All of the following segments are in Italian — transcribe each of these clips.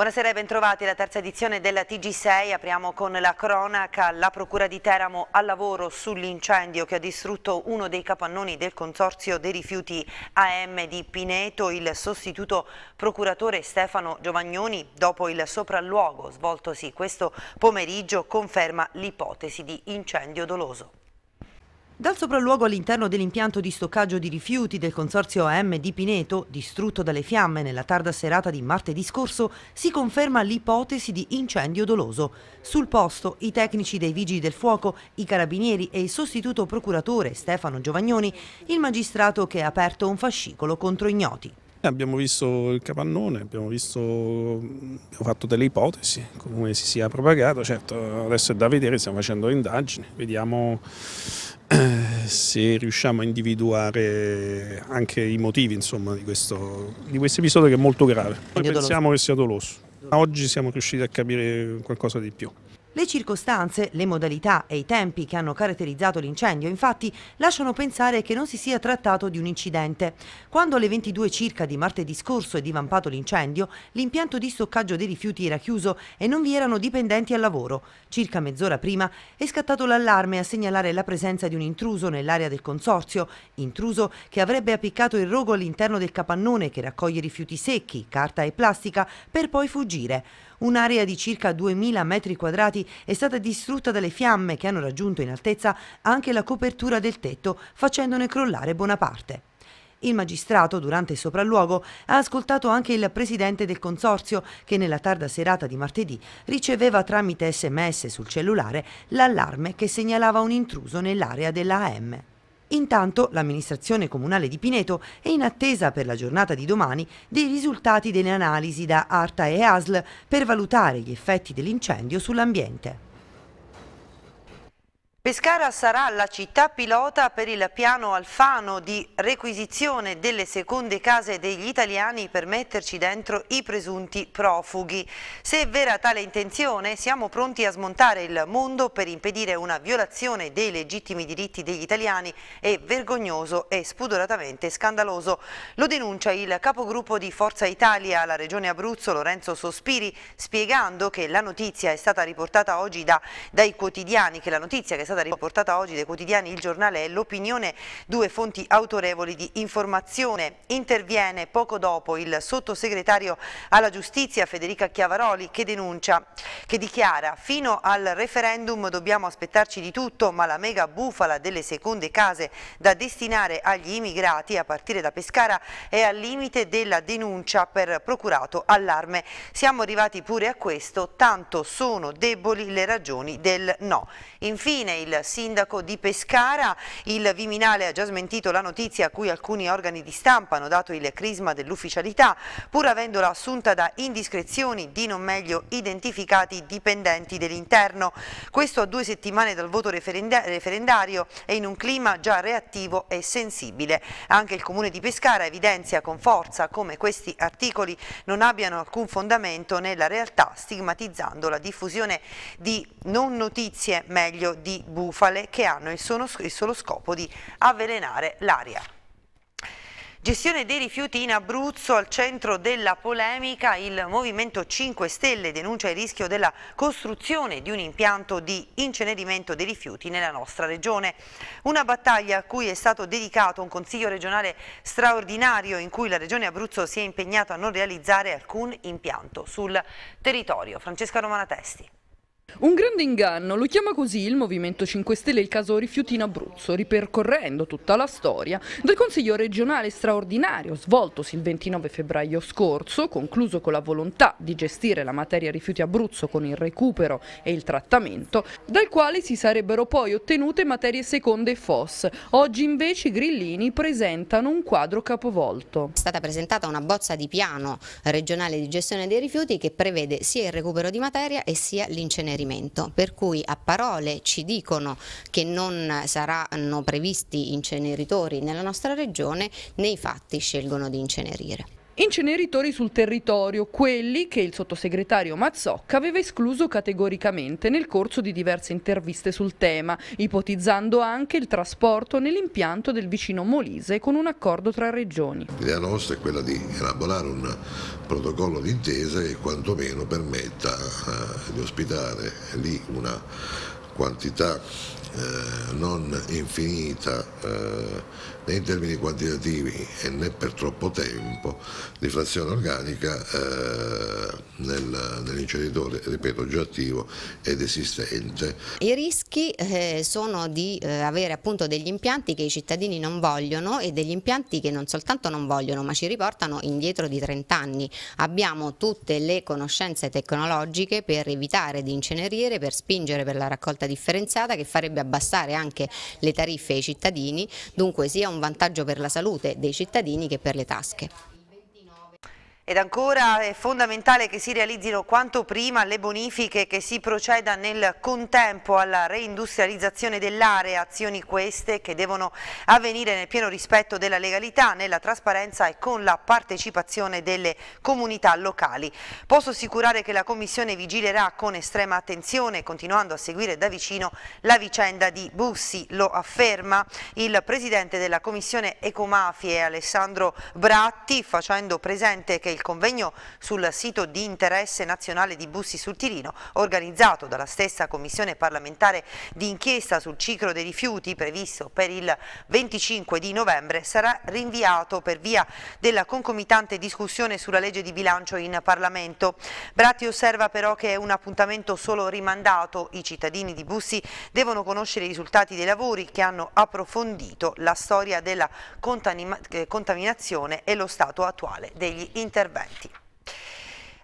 Buonasera e bentrovati alla terza edizione della TG6. Apriamo con la cronaca. La Procura di Teramo al lavoro sull'incendio che ha distrutto uno dei capannoni del Consorzio dei Rifiuti AM di Pineto. Il sostituto procuratore Stefano Giovagnoni, dopo il sopralluogo svoltosi questo pomeriggio, conferma l'ipotesi di incendio doloso. Dal sopralluogo all'interno dell'impianto di stoccaggio di rifiuti del consorzio AM di Pineto, distrutto dalle fiamme nella tarda serata di martedì scorso, si conferma l'ipotesi di incendio doloso. Sul posto i tecnici dei Vigili del Fuoco, i carabinieri e il sostituto procuratore Stefano Giovagnoni, il magistrato che ha aperto un fascicolo contro ignoti. Abbiamo visto il capannone, abbiamo, visto, abbiamo fatto delle ipotesi, come si sia propagato, certo adesso è da vedere, stiamo facendo indagini, vediamo se riusciamo a individuare anche i motivi insomma, di, questo, di questo episodio che è molto grave. Noi pensiamo che sia doloso. Oggi siamo riusciti a capire qualcosa di più. Le circostanze, le modalità e i tempi che hanno caratterizzato l'incendio infatti lasciano pensare che non si sia trattato di un incidente. Quando alle 22 circa di martedì scorso è divampato l'incendio, l'impianto di stoccaggio dei rifiuti era chiuso e non vi erano dipendenti al lavoro. Circa mezz'ora prima è scattato l'allarme a segnalare la presenza di un intruso nell'area del consorzio, intruso che avrebbe appiccato il rogo all'interno del capannone che raccoglie rifiuti secchi, carta e plastica per poi fuggire. Un'area di circa 2.000 metri quadrati è stata distrutta dalle fiamme che hanno raggiunto in altezza anche la copertura del tetto, facendone crollare buona parte. Il magistrato, durante il sopralluogo, ha ascoltato anche il presidente del consorzio che nella tarda serata di martedì riceveva tramite sms sul cellulare l'allarme che segnalava un intruso nell'area dell'AM. Intanto l'amministrazione comunale di Pineto è in attesa per la giornata di domani dei risultati delle analisi da ARTA e ASL per valutare gli effetti dell'incendio sull'ambiente. Pescara sarà la città pilota per il piano Alfano di requisizione delle seconde case degli italiani per metterci dentro i presunti profughi. Se è vera tale intenzione, siamo pronti a smontare il mondo per impedire una violazione dei legittimi diritti degli italiani è vergognoso e spudoratamente scandaloso. Lo denuncia il capogruppo di Forza Italia alla Regione Abruzzo, Lorenzo Sospiri, spiegando che la notizia è stata riportata oggi da, dai quotidiani, che la notizia che è stata riportata oggi dai quotidiani Il Giornale e l'Opinione, due fonti autorevoli di informazione. Interviene poco dopo il sottosegretario alla giustizia Federica Chiavaroli che denuncia, che dichiara fino al referendum dobbiamo aspettarci di tutto ma la mega bufala delle seconde case da destinare agli immigrati a partire da Pescara è al limite della denuncia per procurato allarme. Siamo arrivati pure a questo, tanto sono deboli le ragioni del no. Infine il sindaco di Pescara, il Viminale ha già smentito la notizia a cui alcuni organi di stampa hanno dato il crisma dell'ufficialità, pur avendola assunta da indiscrezioni di non meglio identificati dipendenti dell'interno. Questo a due settimane dal voto referendario e in un clima già reattivo e sensibile. Anche il Comune di Pescara evidenzia con forza come questi articoli non abbiano alcun fondamento nella realtà, stigmatizzando la diffusione di non notizie, meglio di bufale che hanno il solo, il solo scopo di avvelenare l'aria. Gestione dei rifiuti in Abruzzo, al centro della polemica, il Movimento 5 Stelle denuncia il rischio della costruzione di un impianto di incenerimento dei rifiuti nella nostra regione. Una battaglia a cui è stato dedicato un consiglio regionale straordinario in cui la regione Abruzzo si è impegnata a non realizzare alcun impianto sul territorio. Francesca Romana Testi. Un grande inganno, lo chiama così il Movimento 5 Stelle il caso rifiuti in Abruzzo, ripercorrendo tutta la storia del Consiglio regionale straordinario svoltosi il 29 febbraio scorso, concluso con la volontà di gestire la materia rifiuti Abruzzo con il recupero e il trattamento, dal quale si sarebbero poi ottenute materie seconde e FOS. Oggi invece i grillini presentano un quadro capovolto. È stata presentata una bozza di piano regionale di gestione dei rifiuti che prevede sia il recupero di materia e sia l'incenerimento all'incenerimento, per cui a parole ci dicono che non saranno previsti inceneritori nella nostra regione, nei fatti scelgono di incenerire. Inceneritori sul territorio, quelli che il sottosegretario Mazzocca aveva escluso categoricamente nel corso di diverse interviste sul tema, ipotizzando anche il trasporto nell'impianto del vicino Molise con un accordo tra regioni. L'idea nostra è quella di elaborare un protocollo d'intesa che quantomeno permetta eh, di ospitare lì una quantità eh, non infinita eh, né in termini quantitativi e né per troppo tempo di frazione organica eh, nel, nell'inceneritore, ripeto, già attivo ed esistente. I rischi eh, sono di eh, avere appunto degli impianti che i cittadini non vogliono e degli impianti che non soltanto non vogliono ma ci riportano indietro di 30 anni. Abbiamo tutte le conoscenze tecnologiche per evitare di incenerire, per spingere per la raccolta differenziata che farebbe abbassare anche le tariffe ai cittadini, dunque sia un vantaggio per la salute dei cittadini che per le tasche. Ed ancora è fondamentale che si realizzino quanto prima le bonifiche che si proceda nel contempo alla reindustrializzazione dell'area, azioni queste che devono avvenire nel pieno rispetto della legalità, nella trasparenza e con la partecipazione delle comunità locali. Posso assicurare che la Commissione vigilerà con estrema attenzione, continuando a seguire da vicino la vicenda di Bussi, lo afferma il Presidente della Commissione Ecomafie Alessandro Bratti, facendo presente che il il convegno sul sito di interesse nazionale di Bussi sul Tirino, organizzato dalla stessa Commissione parlamentare di inchiesta sul ciclo dei rifiuti previsto per il 25 di novembre, sarà rinviato per via della concomitante discussione sulla legge di bilancio in Parlamento. Bratti osserva però che è un appuntamento solo rimandato. I cittadini di Bussi devono conoscere i risultati dei lavori che hanno approfondito la storia della eh, contaminazione e lo stato attuale degli interessi interventi.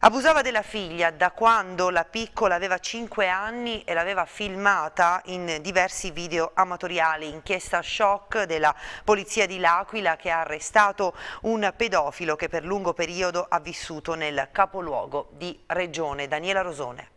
Abusava della figlia da quando la piccola aveva 5 anni e l'aveva filmata in diversi video amatoriali. Inchiesta shock della polizia di L'Aquila che ha arrestato un pedofilo che per lungo periodo ha vissuto nel capoluogo di regione. Daniela Rosone.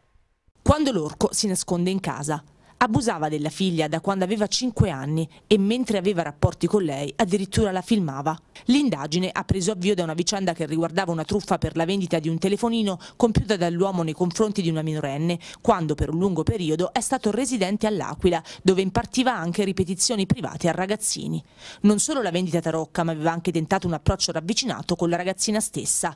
Quando l'orco si nasconde in casa, Abusava della figlia da quando aveva 5 anni e mentre aveva rapporti con lei addirittura la filmava. L'indagine ha preso avvio da una vicenda che riguardava una truffa per la vendita di un telefonino compiuta dall'uomo nei confronti di una minorenne, quando per un lungo periodo è stato residente all'Aquila, dove impartiva anche ripetizioni private a ragazzini. Non solo la vendita tarocca, ma aveva anche tentato un approccio ravvicinato con la ragazzina stessa.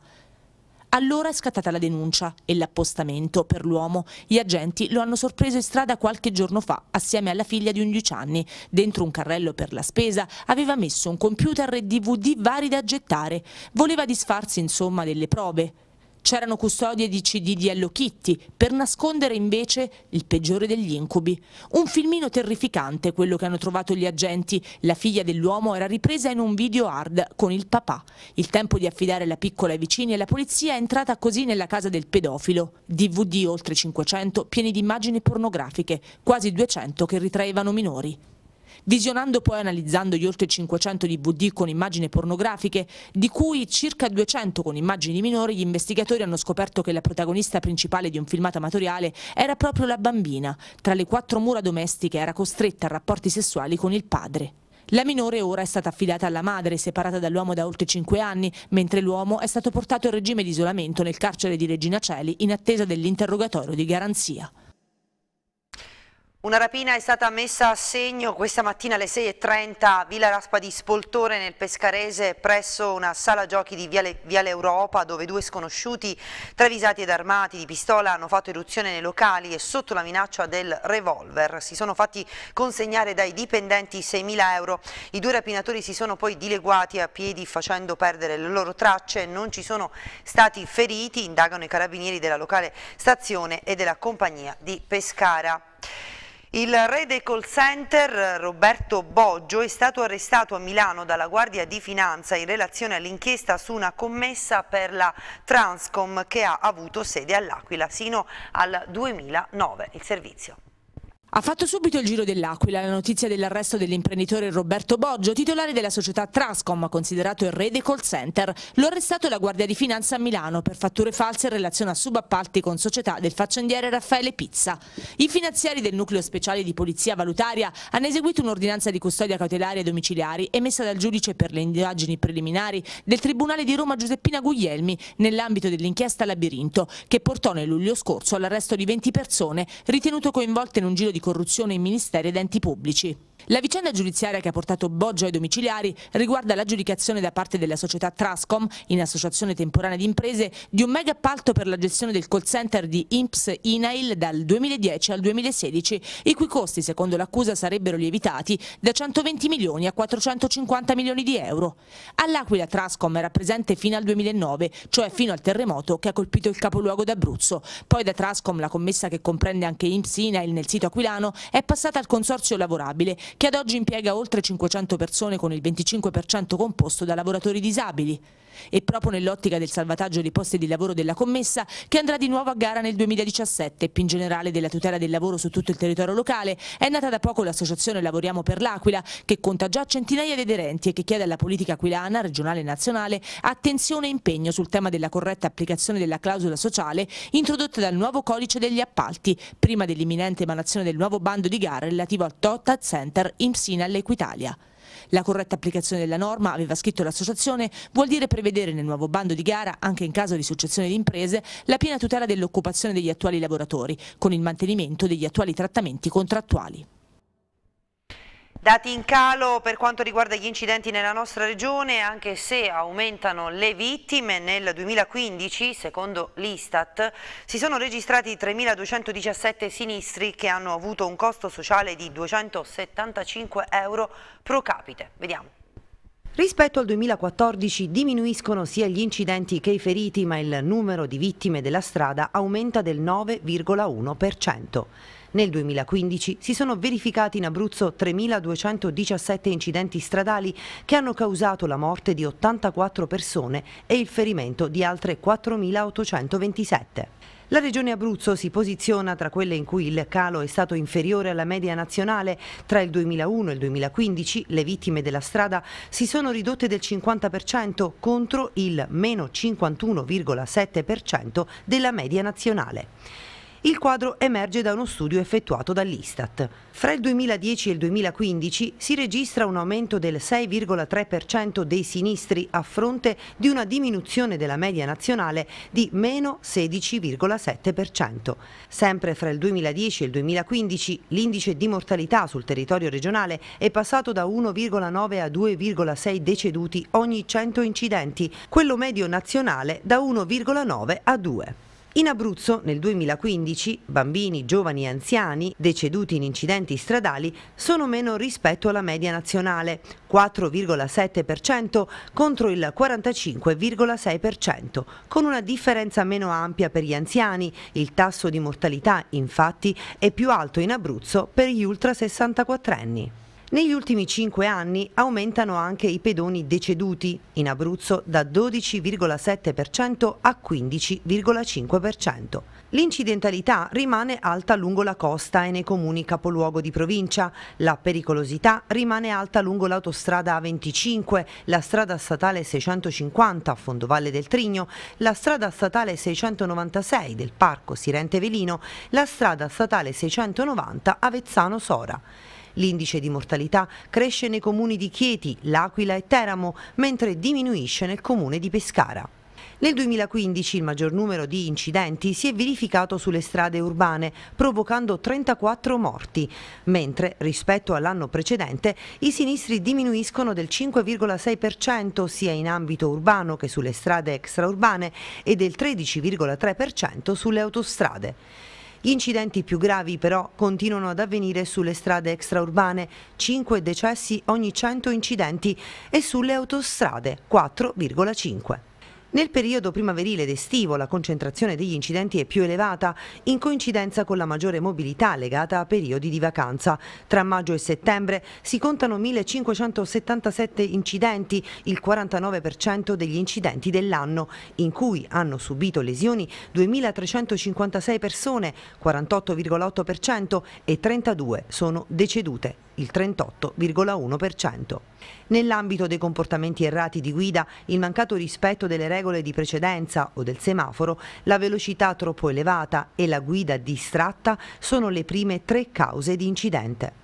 Allora è scattata la denuncia e l'appostamento per l'uomo. Gli agenti lo hanno sorpreso in strada qualche giorno fa assieme alla figlia di 11 anni. Dentro un carrello per la spesa aveva messo un computer e DVD vari da gettare. Voleva disfarsi insomma delle prove. C'erano custodie di CD di Hello Kitty per nascondere invece il peggiore degli incubi. Un filmino terrificante quello che hanno trovato gli agenti. La figlia dell'uomo era ripresa in un video hard con il papà. Il tempo di affidare la piccola ai vicini e la polizia è entrata così nella casa del pedofilo. DVD oltre 500 pieni di immagini pornografiche, quasi 200 che ritraevano minori. Visionando poi e analizzando gli oltre 500 DVD con immagini pornografiche, di cui circa 200 con immagini minori, gli investigatori hanno scoperto che la protagonista principale di un filmato amatoriale era proprio la bambina. Tra le quattro mura domestiche era costretta a rapporti sessuali con il padre. La minore ora è stata affidata alla madre, separata dall'uomo da oltre 5 anni, mentre l'uomo è stato portato in regime di isolamento nel carcere di Regina Celi in attesa dell'interrogatorio di garanzia. Una rapina è stata messa a segno questa mattina alle 6.30 a Villa Raspa di Spoltore nel Pescarese presso una sala giochi di Viale, Viale Europa dove due sconosciuti travisati ed armati di pistola hanno fatto eruzione nei locali e sotto la minaccia del revolver si sono fatti consegnare dai dipendenti 6.000 euro. I due rapinatori si sono poi dileguati a piedi facendo perdere le loro tracce, non ci sono stati feriti, indagano i carabinieri della locale stazione e della compagnia di Pescara. Il re dei call center Roberto Boggio è stato arrestato a Milano dalla Guardia di Finanza in relazione all'inchiesta su una commessa per la Transcom che ha avuto sede all'Aquila sino al 2009. Il servizio. Ha fatto subito il giro dell'Aquila la notizia dell'arresto dell'imprenditore Roberto Boggio, titolare della società Trascom, considerato il re dei call center. Lo arrestato la Guardia di Finanza a Milano per fatture false in relazione a subappalti con società del faccendiere Raffaele Pizza. I finanziari del nucleo speciale di polizia valutaria hanno eseguito un'ordinanza di custodia cautelare e domiciliari emessa dal giudice per le indagini preliminari del Tribunale di Roma Giuseppina Guglielmi nell'ambito dell'inchiesta Labirinto, che portò nel luglio scorso all'arresto di 20 persone ritenute coinvolte in un giro di corruzione in ministeri ed enti pubblici. La vicenda giudiziaria che ha portato Boggio ai domiciliari riguarda l'aggiudicazione da parte della società Trascom, in associazione temporanea di imprese, di un mega appalto per la gestione del call center di IMPS INAIL dal 2010 al 2016, i cui costi, secondo l'accusa, sarebbero lievitati da 120 milioni a 450 milioni di euro. All'Aquila Trascom era presente fino al 2009, cioè fino al terremoto che ha colpito il capoluogo d'Abruzzo. Poi da Trascom la commessa che comprende anche IMPS INAIL nel sito aquilano è passata al consorzio lavorabile che ad oggi impiega oltre 500 persone con il 25% composto da lavoratori disabili e proprio nell'ottica del salvataggio dei posti di lavoro della commessa che andrà di nuovo a gara nel 2017 e più in generale della tutela del lavoro su tutto il territorio locale, è nata da poco l'associazione Lavoriamo per l'Aquila che conta già centinaia di aderenti e che chiede alla politica aquilana, regionale e nazionale attenzione e impegno sul tema della corretta applicazione della clausola sociale introdotta dal nuovo codice degli appalti prima dell'imminente emanazione del nuovo bando di gara relativo al Total Center Sina all'Equitalia. La corretta applicazione della norma, aveva scritto l'associazione, vuol dire prevedere nel nuovo bando di gara, anche in caso di successione di imprese, la piena tutela dell'occupazione degli attuali lavoratori, con il mantenimento degli attuali trattamenti contrattuali. Dati in calo per quanto riguarda gli incidenti nella nostra regione, anche se aumentano le vittime, nel 2015, secondo l'Istat, si sono registrati 3.217 sinistri che hanno avuto un costo sociale di 275 euro pro capite. Vediamo. Rispetto al 2014 diminuiscono sia gli incidenti che i feriti, ma il numero di vittime della strada aumenta del 9,1%. Nel 2015 si sono verificati in Abruzzo 3.217 incidenti stradali che hanno causato la morte di 84 persone e il ferimento di altre 4.827. La regione Abruzzo si posiziona tra quelle in cui il calo è stato inferiore alla media nazionale. Tra il 2001 e il 2015 le vittime della strada si sono ridotte del 50% contro il meno 51,7% della media nazionale. Il quadro emerge da uno studio effettuato dall'Istat. Fra il 2010 e il 2015 si registra un aumento del 6,3% dei sinistri a fronte di una diminuzione della media nazionale di meno 16,7%. Sempre fra il 2010 e il 2015 l'indice di mortalità sul territorio regionale è passato da 1,9 a 2,6 deceduti ogni 100 incidenti, quello medio nazionale da 1,9 a 2. In Abruzzo nel 2015 bambini, giovani e anziani deceduti in incidenti stradali sono meno rispetto alla media nazionale, 4,7% contro il 45,6%, con una differenza meno ampia per gli anziani. Il tasso di mortalità infatti è più alto in Abruzzo per gli ultra 64 anni. Negli ultimi cinque anni aumentano anche i pedoni deceduti, in Abruzzo da 12,7% a 15,5%. L'incidentalità rimane alta lungo la costa e nei comuni capoluogo di provincia, la pericolosità rimane alta lungo l'autostrada A25, la strada statale 650 a Fondovalle del Trigno, la strada statale 696 del Parco Sirente Velino, la strada statale 690 Avezzano Sora. L'indice di mortalità cresce nei comuni di Chieti, L'Aquila e Teramo, mentre diminuisce nel comune di Pescara. Nel 2015 il maggior numero di incidenti si è verificato sulle strade urbane, provocando 34 morti, mentre rispetto all'anno precedente i sinistri diminuiscono del 5,6% sia in ambito urbano che sulle strade extraurbane e del 13,3% sulle autostrade. Gli incidenti più gravi però continuano ad avvenire sulle strade extraurbane, 5 decessi ogni 100 incidenti e sulle autostrade, 4,5. Nel periodo primaverile ed estivo la concentrazione degli incidenti è più elevata in coincidenza con la maggiore mobilità legata a periodi di vacanza. Tra maggio e settembre si contano 1.577 incidenti, il 49% degli incidenti dell'anno, in cui hanno subito lesioni 2.356 persone, 48,8% e 32 sono decedute, il 38,1%. Nell'ambito dei comportamenti errati di guida, il mancato rispetto delle regole regole di precedenza o del semaforo, la velocità troppo elevata e la guida distratta sono le prime tre cause di incidente.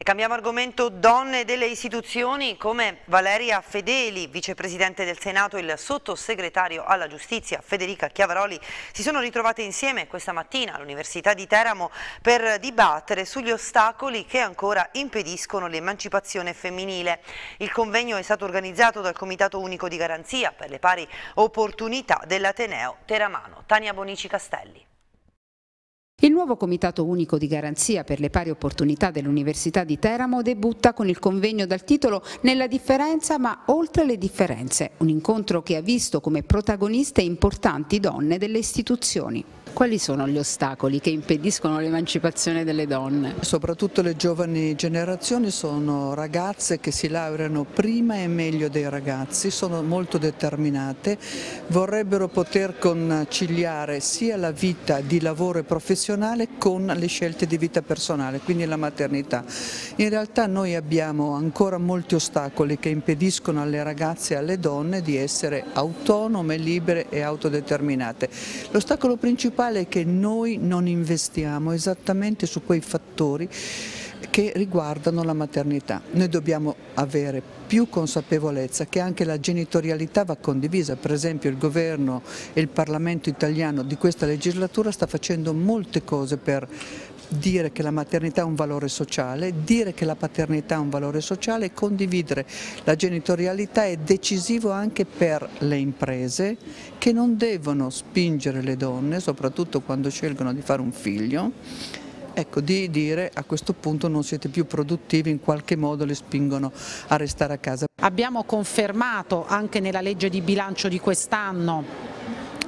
E cambiamo argomento donne delle istituzioni come Valeria Fedeli, vicepresidente del Senato e il sottosegretario alla giustizia Federica Chiavaroli si sono ritrovate insieme questa mattina all'Università di Teramo per dibattere sugli ostacoli che ancora impediscono l'emancipazione femminile. Il convegno è stato organizzato dal Comitato Unico di Garanzia per le pari opportunità dell'Ateneo Teramano. Tania Bonici Castelli. Il nuovo Comitato Unico di Garanzia per le Pari Opportunità dell'Università di Teramo debutta con il convegno dal titolo Nella differenza ma oltre le differenze, un incontro che ha visto come protagoniste importanti donne delle istituzioni. Quali sono gli ostacoli che impediscono l'emancipazione delle donne? Soprattutto le giovani generazioni sono ragazze che si laureano prima e meglio dei ragazzi, sono molto determinate, vorrebbero poter conciliare sia la vita di lavoro e professionale con le scelte di vita personale, quindi la maternità. In realtà noi abbiamo ancora molti ostacoli che impediscono alle ragazze e alle donne di essere autonome, libere e autodeterminate. L'ostacolo principale principale è che noi non investiamo esattamente su quei fattori che riguardano la maternità. Noi dobbiamo avere più consapevolezza che anche la genitorialità va condivisa, per esempio il governo e il Parlamento italiano di questa legislatura sta facendo molte cose per dire che la maternità è un valore sociale, dire che la paternità è un valore sociale e condividere la genitorialità è decisivo anche per le imprese che non devono spingere le donne, soprattutto quando scelgono di fare un figlio, ecco, di dire a questo punto non siete più produttivi, in qualche modo le spingono a restare a casa. Abbiamo confermato anche nella legge di bilancio di quest'anno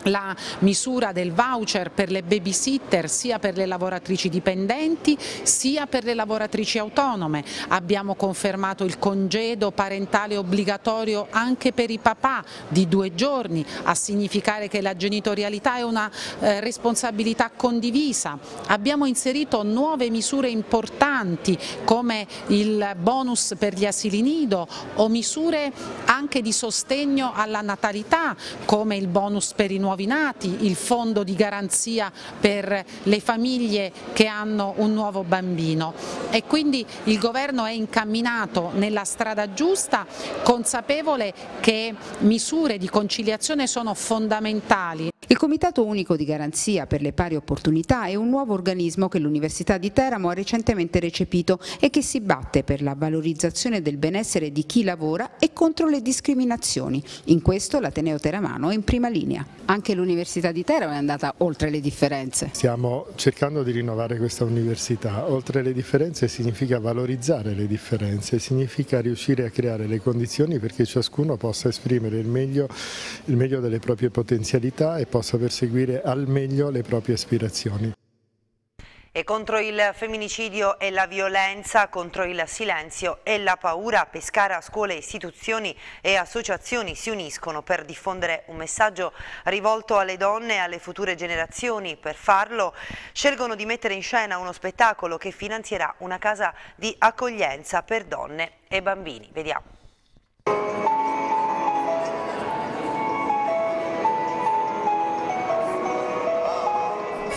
la misura del voucher per le babysitter sia per le lavoratrici dipendenti sia per le lavoratrici autonome. Abbiamo confermato il congedo parentale obbligatorio anche per i papà di due giorni a significare che la genitorialità è una eh, responsabilità condivisa. Abbiamo inserito nuove misure importanti come il bonus per gli asili nido o misure anche di sostegno alla natalità come il bonus per i nuovi nuovi nati, il fondo di garanzia per le famiglie che hanno un nuovo bambino e quindi il governo è incamminato nella strada giusta consapevole che misure di conciliazione sono fondamentali. Il Comitato Unico di Garanzia per le Pari Opportunità è un nuovo organismo che l'Università di Teramo ha recentemente recepito e che si batte per la valorizzazione del benessere di chi lavora e contro le discriminazioni. In questo l'Ateneo Teramano è in prima linea. Anche anche l'Università di Teramo è andata oltre le differenze. Stiamo cercando di rinnovare questa università, oltre le differenze significa valorizzare le differenze, significa riuscire a creare le condizioni perché ciascuno possa esprimere il meglio, il meglio delle proprie potenzialità e possa perseguire al meglio le proprie aspirazioni. E contro il femminicidio e la violenza, contro il silenzio e la paura, Pescara, scuole, istituzioni e associazioni si uniscono per diffondere un messaggio rivolto alle donne e alle future generazioni. Per farlo scelgono di mettere in scena uno spettacolo che finanzierà una casa di accoglienza per donne e bambini. Vediamo.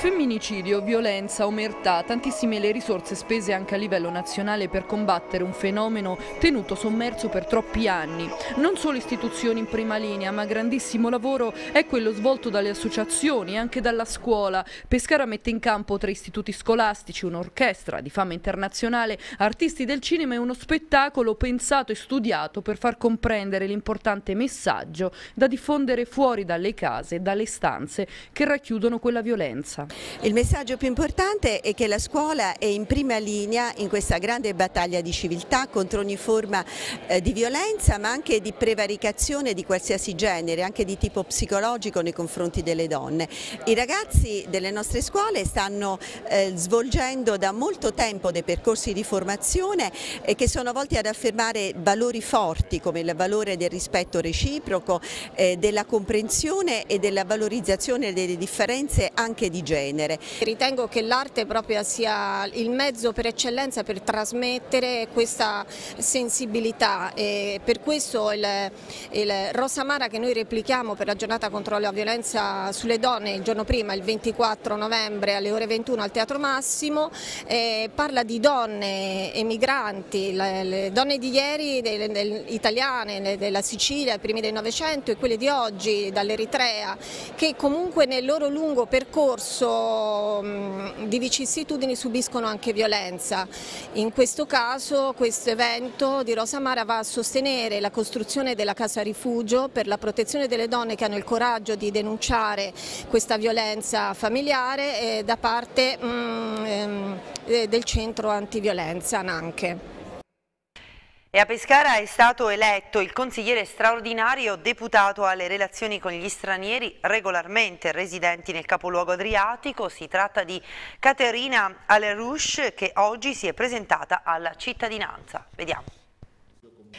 Femminicidio, violenza, omertà, tantissime le risorse spese anche a livello nazionale per combattere un fenomeno tenuto sommerso per troppi anni. Non solo istituzioni in prima linea, ma grandissimo lavoro è quello svolto dalle associazioni e anche dalla scuola. Pescara mette in campo tre istituti scolastici, un'orchestra di fama internazionale, artisti del cinema e uno spettacolo pensato e studiato per far comprendere l'importante messaggio da diffondere fuori dalle case dalle stanze che racchiudono quella violenza. Il messaggio più importante è che la scuola è in prima linea in questa grande battaglia di civiltà contro ogni forma eh, di violenza ma anche di prevaricazione di qualsiasi genere, anche di tipo psicologico nei confronti delle donne. I ragazzi delle nostre scuole stanno eh, svolgendo da molto tempo dei percorsi di formazione che sono volti ad affermare valori forti come il valore del rispetto reciproco, eh, della comprensione e della valorizzazione delle differenze anche di genere genere. Ritengo che l'arte proprio sia il mezzo per eccellenza per trasmettere questa sensibilità e per questo il, il Mara che noi replichiamo per la giornata contro la violenza sulle donne il giorno prima, il 24 novembre alle ore 21 al Teatro Massimo, eh, parla di donne emigranti, le, le donne di ieri delle, delle, italiane le, della Sicilia, i primi del Novecento e quelle di oggi dall'Eritrea che comunque nel loro lungo percorso caso mh, di vicissitudini subiscono anche violenza. In questo caso questo evento di Rosa Mara va a sostenere la costruzione della casa rifugio per la protezione delle donne che hanno il coraggio di denunciare questa violenza familiare eh, da parte mh, ehm, eh, del centro antiviolenza Nanche. E a Pescara è stato eletto il consigliere straordinario deputato alle relazioni con gli stranieri regolarmente residenti nel capoluogo adriatico. Si tratta di Caterina Alerouche che oggi si è presentata alla cittadinanza. Vediamo.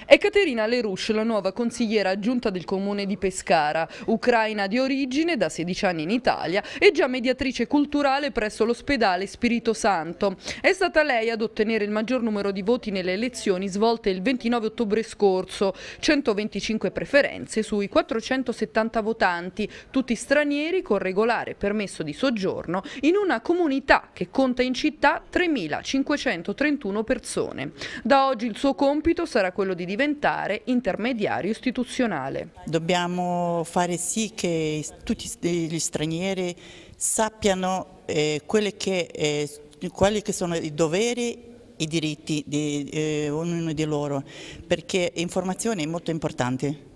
È Caterina Lerouche, la nuova consigliera aggiunta del comune di Pescara, ucraina di origine, da 16 anni in Italia e già mediatrice culturale presso l'ospedale Spirito Santo. È stata lei ad ottenere il maggior numero di voti nelle elezioni svolte il 29 ottobre scorso, 125 preferenze sui 470 votanti, tutti stranieri con regolare permesso di soggiorno in una comunità che conta in città 3.531 persone. Da oggi il suo compito sarà quello di di diventare intermediario istituzionale. Dobbiamo fare sì che tutti gli stranieri sappiano eh, che, eh, quali che sono i doveri i diritti di eh, ognuno di loro, perché l'informazione è molto importante.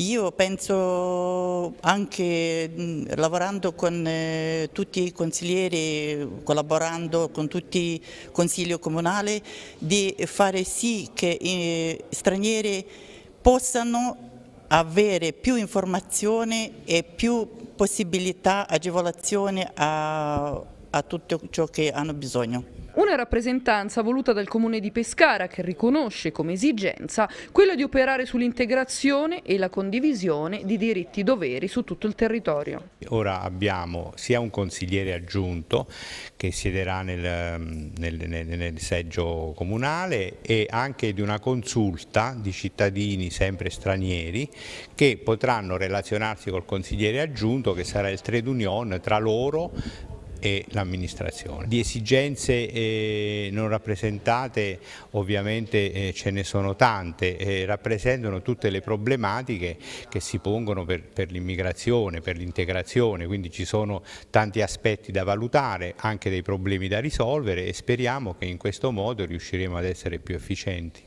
Io penso anche lavorando con eh, tutti i consiglieri, collaborando con tutti i consigli comunali, di fare sì che i eh, stranieri possano avere più informazione e più possibilità, agevolazioni a, a tutto ciò che hanno bisogno. Una rappresentanza voluta dal Comune di Pescara che riconosce come esigenza quella di operare sull'integrazione e la condivisione di diritti e doveri su tutto il territorio. Ora abbiamo sia un consigliere aggiunto che siederà nel, nel, nel, nel seggio comunale e anche di una consulta di cittadini sempre stranieri che potranno relazionarsi col consigliere aggiunto che sarà il trade union tra loro e l'amministrazione. Di esigenze eh, non rappresentate ovviamente eh, ce ne sono tante, eh, rappresentano tutte le problematiche che si pongono per, per l'immigrazione, per l'integrazione, quindi ci sono tanti aspetti da valutare, anche dei problemi da risolvere e speriamo che in questo modo riusciremo ad essere più efficienti.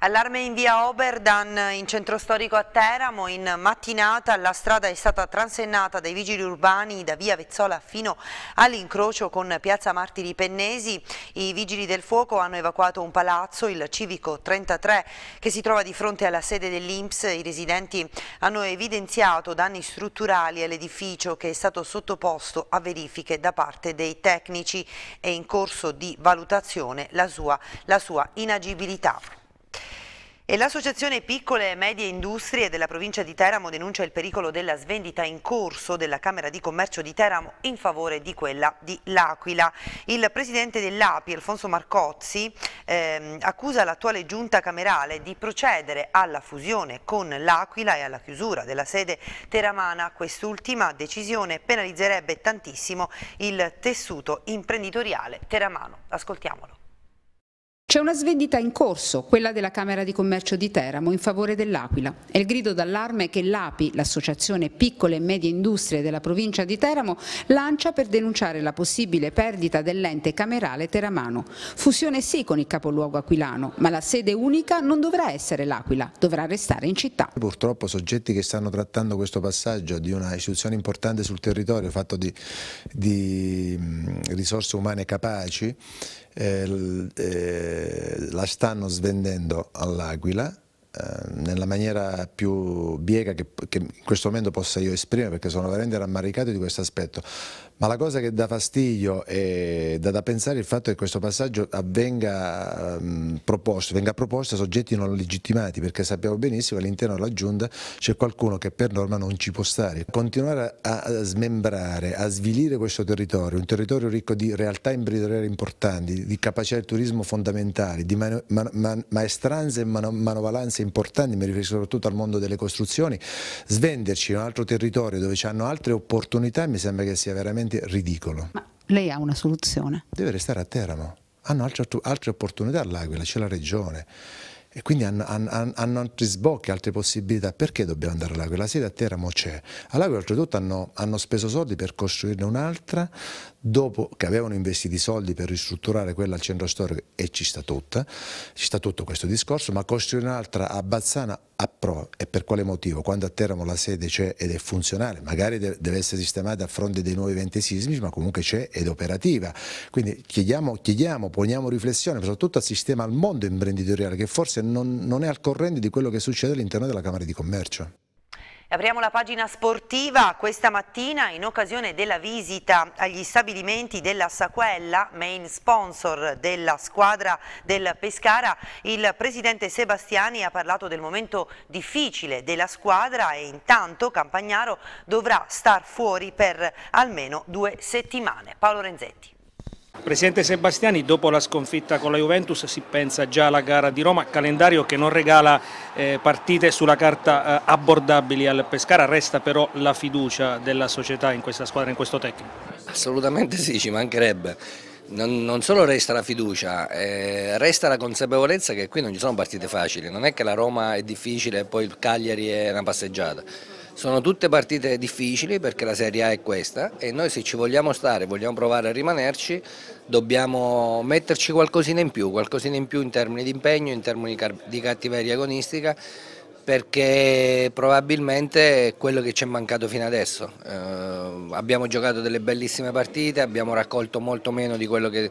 Allarme in via Oberdan in centro storico a Teramo, in mattinata la strada è stata transennata dai vigili urbani da via Vezzola fino all'incrocio con piazza Martiri Pennesi. I vigili del fuoco hanno evacuato un palazzo, il civico 33, che si trova di fronte alla sede dell'Inps. I residenti hanno evidenziato danni strutturali all'edificio che è stato sottoposto a verifiche da parte dei tecnici e in corso di valutazione la sua, la sua inagibilità. E l'associazione Piccole e Medie Industrie della provincia di Teramo denuncia il pericolo della svendita in corso della Camera di Commercio di Teramo in favore di quella di L'Aquila. Il presidente dell'API, Alfonso Marcozzi, eh, accusa l'attuale giunta camerale di procedere alla fusione con L'Aquila e alla chiusura della sede teramana. Quest'ultima decisione penalizzerebbe tantissimo il tessuto imprenditoriale teramano. Ascoltiamolo. C'è una svendita in corso, quella della Camera di Commercio di Teramo, in favore dell'Aquila. È il grido d'allarme che l'API, l'associazione Piccole e Medie Industrie della provincia di Teramo, lancia per denunciare la possibile perdita dell'ente camerale teramano. Fusione sì con il capoluogo aquilano, ma la sede unica non dovrà essere l'Aquila, dovrà restare in città. Purtroppo soggetti che stanno trattando questo passaggio di una istituzione importante sul territorio, fatto di, di mm, risorse umane capaci, eh, eh, la stanno svendendo all'Aquila eh, nella maniera più biega che, che, in questo momento possa io esprimere perché sono veramente rammaricato di questo aspetto ma la cosa che dà fastidio e dà da pensare è il fatto che questo passaggio avvenga ehm, proposto, venga proposto a soggetti non legittimati, perché sappiamo benissimo che all'interno della giunta c'è qualcuno che per norma non ci può stare. Continuare a, smembrare, a svilire questo territorio, un territorio ricco di realtà imprenditoriali importanti, di capacità del turismo fondamentali, di man, man, man, maestranze e manovalanze importanti, mi riferisco soprattutto al mondo delle costruzioni, svenderci in un altro territorio dove ci hanno altre opportunità mi sembra che sia veramente veramente ridicolo. Ma lei ha una soluzione? Deve restare a Teramo. Hanno altre, altre opportunità all'Aquila, c'è la regione. E quindi hanno, hanno, hanno, altri sbocchi, altre possibilità. Perché dobbiamo andare all'Aquila? La sede a Teramo c'è. All'Aquila oltretutto hanno, hanno, speso soldi per costruirne un'altra dopo che avevano investito i soldi per ristrutturare quella al centro storico e ci sta tutta, ci sta tutto questo discorso, ma costruire un'altra a Bazzana a pro e per quale motivo? Quando a Teramo la sede c'è ed è funzionale, magari deve essere sistemata a fronte dei nuovi eventi sismici, ma comunque c'è ed operativa. Quindi chiediamo, chiediamo, poniamo riflessione soprattutto al sistema, al mondo imprenditoriale che forse non, non è al corrente di quello che succede all'interno della Camera di Commercio. Apriamo la pagina sportiva questa mattina in occasione della visita agli stabilimenti della Saquella, main sponsor della squadra del Pescara. Il presidente Sebastiani ha parlato del momento difficile della squadra e intanto Campagnaro dovrà star fuori per almeno due settimane. Paolo Renzetti. Presidente Sebastiani, dopo la sconfitta con la Juventus si pensa già alla gara di Roma, calendario che non regala eh, partite sulla carta eh, abbordabili al Pescara, resta però la fiducia della società in questa squadra, in questo tecnico? Assolutamente sì, ci mancherebbe. Non, non solo resta la fiducia, eh, resta la consapevolezza che qui non ci sono partite facili, non è che la Roma è difficile e poi il Cagliari è una passeggiata. Sono tutte partite difficili perché la Serie A è questa e noi se ci vogliamo stare, vogliamo provare a rimanerci, dobbiamo metterci qualcosina in più, qualcosina in più in termini di impegno, in termini di cattiveria agonistica perché probabilmente è quello che ci è mancato fino adesso. Eh, abbiamo giocato delle bellissime partite, abbiamo raccolto molto meno di quello che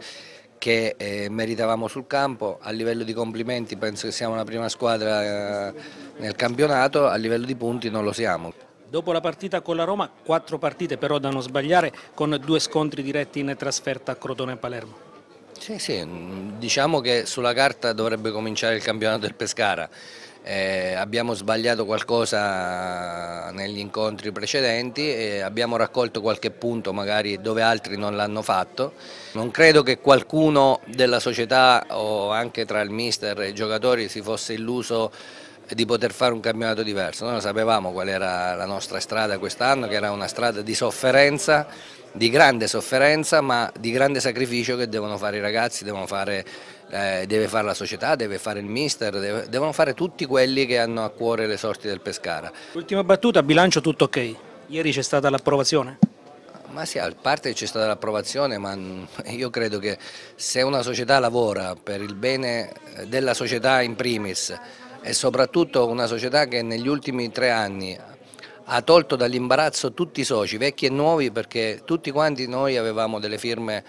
che eh, meritavamo sul campo, a livello di complimenti penso che siamo la prima squadra eh, nel campionato, a livello di punti non lo siamo. Dopo la partita con la Roma, quattro partite però da non sbagliare con due scontri diretti in trasferta a Crotone e Palermo. Sì, sì, diciamo che sulla carta dovrebbe cominciare il campionato del Pescara. Eh, abbiamo sbagliato qualcosa negli incontri precedenti e abbiamo raccolto qualche punto magari dove altri non l'hanno fatto. Non credo che qualcuno della società o anche tra il mister e i giocatori si fosse illuso di poter fare un campionato diverso. Noi sapevamo qual era la nostra strada quest'anno, che era una strada di sofferenza, di grande sofferenza, ma di grande sacrificio che devono fare i ragazzi, devono fare eh, deve fare la società, deve fare il mister, deve, devono fare tutti quelli che hanno a cuore le sorti del Pescara. Ultima battuta, bilancio tutto ok, ieri c'è stata l'approvazione? Ma sì, a parte c'è stata l'approvazione, ma io credo che se una società lavora per il bene eh, della società in primis e soprattutto una società che negli ultimi tre anni ha tolto dall'imbarazzo tutti i soci, vecchi e nuovi, perché tutti quanti noi avevamo delle firme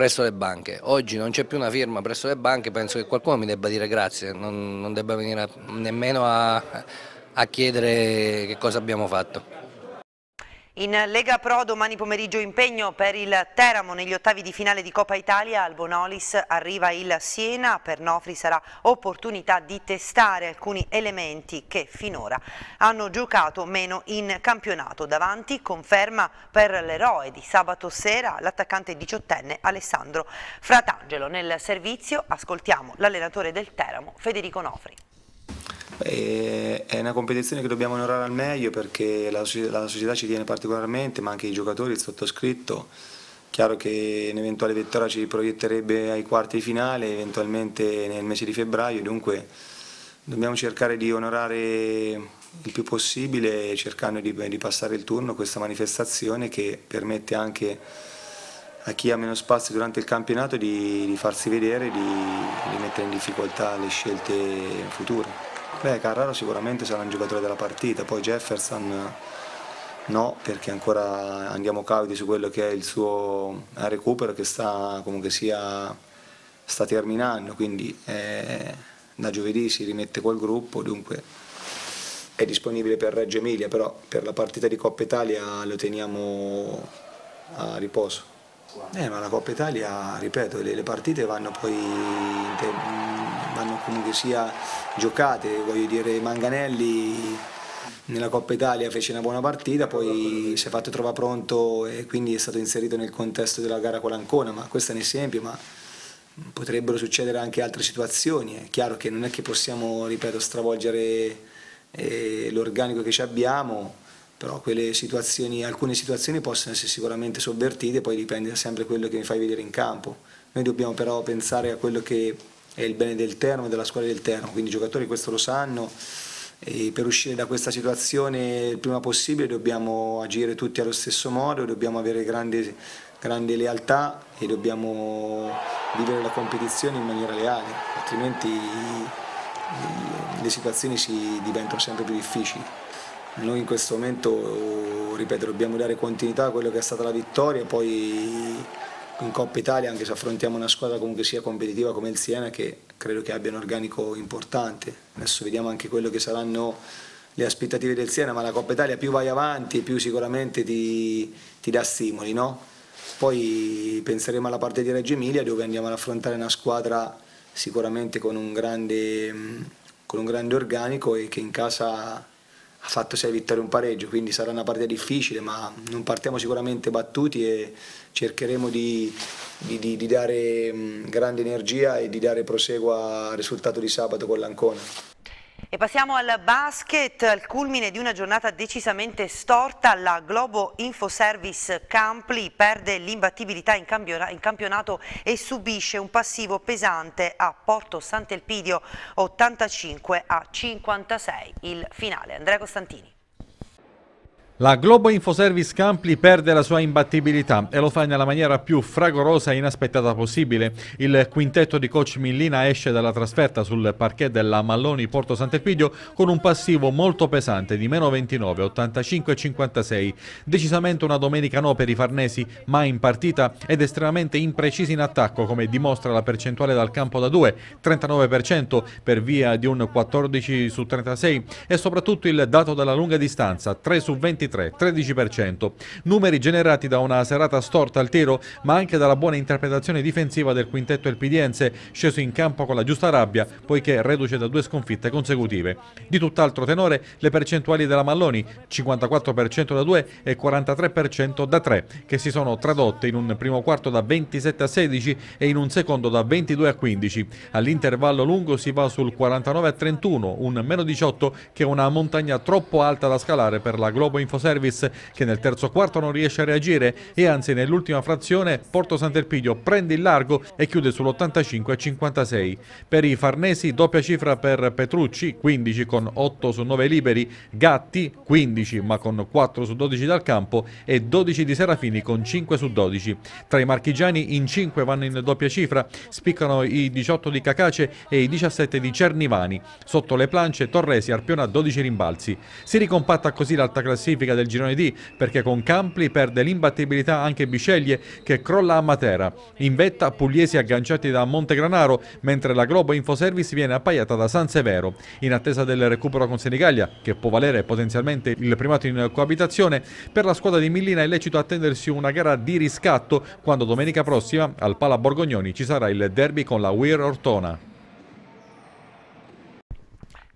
presso le banche. Oggi non c'è più una firma presso le banche, penso che qualcuno mi debba dire grazie, non, non debba venire nemmeno a, a chiedere che cosa abbiamo fatto. In Lega Pro domani pomeriggio impegno per il Teramo negli ottavi di finale di Coppa Italia, al Bonolis arriva il Siena, per Nofri sarà opportunità di testare alcuni elementi che finora hanno giocato meno in campionato. Davanti conferma per l'eroe di sabato sera l'attaccante diciottenne Alessandro Fratangelo. Nel servizio ascoltiamo l'allenatore del Teramo Federico Nofri è una competizione che dobbiamo onorare al meglio perché la, la società ci tiene particolarmente, ma anche i giocatori, il sottoscritto. Chiaro che un'eventuale vittoria ci proietterebbe ai quarti di finale, eventualmente nel mese di febbraio, dunque dobbiamo cercare di onorare il più possibile cercando di, di, passare il turno questa manifestazione che permette anche a chi ha meno spazio durante il campionato di, di farsi vedere, di, di mettere in difficoltà le scelte future. Beh, Carraro sicuramente sarà un giocatore della partita, poi Jefferson eh, no, perché ancora andiamo caviti su quello che è il suo eh, recupero che sta comunque sia sta terminando, quindi eh, da giovedì si rimette col gruppo, dunque è disponibile per Reggio Emilia, però per la partita di Coppa Italia lo teniamo a riposo. Eh, ma la Coppa Italia, ripeto, le, le partite vanno poi mm, vanno comunque sia giocate, voglio dire Manganelli nella Coppa Italia fece una buona partita, poi si è fatto trovare pronto e quindi è stato inserito nel contesto della gara con l'Ancona, ma questo è un esempio, ma potrebbero succedere anche altre situazioni, è chiaro che non è che possiamo, ripeto, stravolgere eh, l'organico che ci abbiamo, però situazioni, alcune situazioni possono essere sicuramente sovvertite, poi dipende sempre da quello che mi fai vedere in campo. Noi dobbiamo però pensare a quello che è il bene del terno e della squadra del terno, quindi i giocatori questo lo sanno e per uscire da questa situazione il prima possibile dobbiamo agire tutti allo stesso modo, dobbiamo avere grande, grande lealtà e dobbiamo vivere la competizione in maniera leale, altrimenti le situazioni si diventano sempre più difficili. Noi in questo momento, ripeto, dobbiamo dare continuità a quello che è stata la vittoria, poi in Coppa Italia, anche se affrontiamo una squadra comunque sia competitiva come il Siena, che credo che abbia un organico importante. Adesso vediamo anche quello che saranno le aspettative del Siena, ma la Coppa Italia più vai avanti, più sicuramente ti, ti dà stimoli, no? Poi penseremo alla parte di Reggio Emilia dove andiamo ad affrontare una squadra sicuramente con un grande, con un grande organico e che in casa ha fatto 6 vittorie e un pareggio, quindi sarà una partita difficile, ma non partiamo sicuramente battuti e cercheremo di, di, di, di dare grande energia e di dare proseguo al risultato di sabato con l'Ancona. E passiamo al basket, al culmine di una giornata decisamente storta, la Globo Infoservice Campli perde l'imbattibilità in, campionato e subisce un passivo pesante a Porto Sant'Elpidio 85 a 56 il finale. Andrea Costantini. La Globo Infoservice Campli perde la sua imbattibilità e lo fa nella maniera più fragorosa e inaspettata possibile. Il quintetto di coach Millina esce dalla trasferta sul parquet della Malloni Porto Sant'Epidio con un passivo molto pesante di meno 29, 85 e 56. Decisamente una domenica no per i farnesi, ma in partita ed estremamente imprecisi in attacco come dimostra la percentuale dal campo da 2, 39% per via di un 14 su 36 e soprattutto il dato della lunga distanza, 3 su 20 2023, 13%. Numeri generati da una serata storta al tiro, ma anche dalla buona interpretazione difensiva del quintetto elpidiense, sceso in campo con la giusta rabbia, poiché reduce da due sconfitte consecutive. Di tutt'altro tenore le percentuali della Malloni, 54% da 2 e 43% da 3, che si sono tradotte in un primo quarto da 27 a 16 e in un secondo da 22 a 15. All'intervallo lungo si va sul 49 a 31, un meno 18 che è una montagna troppo alta da scalare per la Globo Info Service che nel terzo quarto non riesce a reagire e anzi nell'ultima frazione Porto Sant'Elpidio prende il largo e chiude sull'85 56. Per i Farnesi doppia cifra per Petrucci 15 con 8 su 9 liberi, Gatti 15 ma con 4 su 12 dal campo e 12 di Serafini con 5 su 12. Tra i marchigiani in 5 vanno in doppia cifra, spiccano i 18 di Cacace e i 17 di Cernivani. Sotto le plance Torresi Arpiona 12 rimbalzi. Si ricompatta così l'alta classifica classifica del girone D perché con Campli perde l'imbattibilità anche Biceglie che crolla a Matera. In vetta pugliesi agganciati da Montegranaro mentre la Globo Infoservice viene appaiata da San Severo. In attesa del recupero con Senigallia che può valere potenzialmente il primato in coabitazione per la squadra di Millina è lecito attendersi una gara di riscatto quando domenica prossima al Pala Borgognoni ci sarà il derby con la Weir Ortona.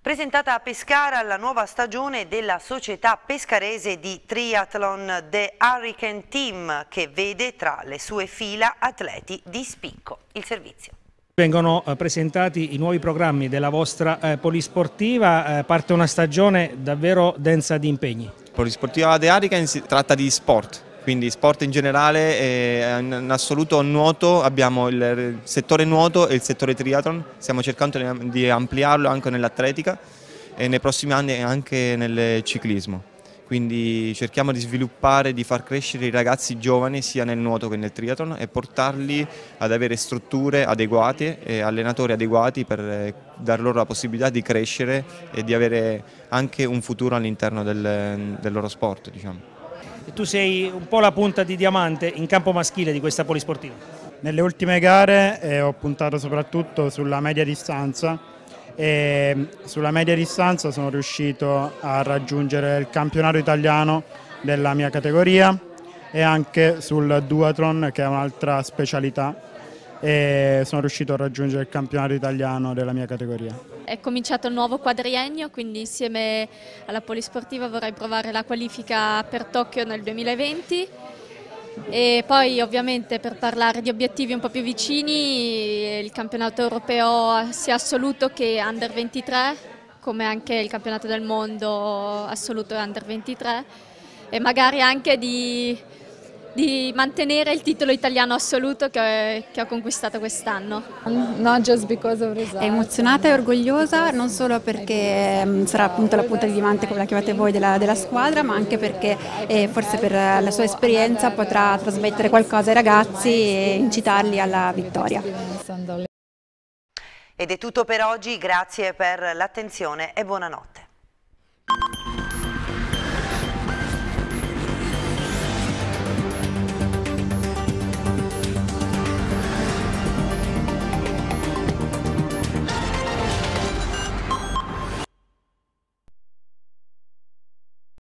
Presentata a Pescara la nuova stagione della società pescarese di triathlon The Hurricane Team che vede tra le sue fila atleti di spicco. Il servizio. Vengono eh, presentati i nuovi programmi della vostra eh, polisportiva, eh, parte una stagione davvero densa di impegni. Polisportiva The Hurricane si tratta di sport, quindi sport in generale e eh, in assoluto nuoto, abbiamo il settore nuoto e il settore triathlon, stiamo cercando di ampliarlo anche nell'atletica e nei prossimi anni anche nel ciclismo. Quindi cerchiamo di sviluppare, di far crescere i ragazzi giovani sia nel nuoto che nel triathlon e portarli ad avere strutture adeguate e allenatori adeguati per eh, dar loro la possibilità di crescere e di avere anche un futuro all'interno del, del loro sport. Diciamo tu sei un po' la punta di diamante in campo maschile di questa polisportiva. Nelle ultime gare eh, ho puntato soprattutto sulla media distanza e mm, sulla media distanza sono riuscito a raggiungere il campionato italiano della mia categoria e anche sul duatron che è un'altra specialità e sono riuscito a raggiungere il campionato italiano della mia categoria. È cominciato il nuovo quadriennio, quindi insieme alla Polisportiva vorrei provare la qualifica per Tokyo nel 2020 e poi ovviamente per parlare di obiettivi un po' più vicini il campionato europeo sia assoluto che under 23 come anche il campionato del mondo assoluto e under 23 e magari anche di di mantenere il titolo italiano assoluto che, che ho conquistato quest'anno. È emozionata e orgogliosa non solo perché mm, sarà appunto la punta di diamante come la chiamate voi della, della squadra ma anche perché eh, forse per la sua esperienza potrà trasmettere qualcosa ai ragazzi e incitarli alla vittoria. Ed è tutto per oggi, grazie per l'attenzione e buonanotte.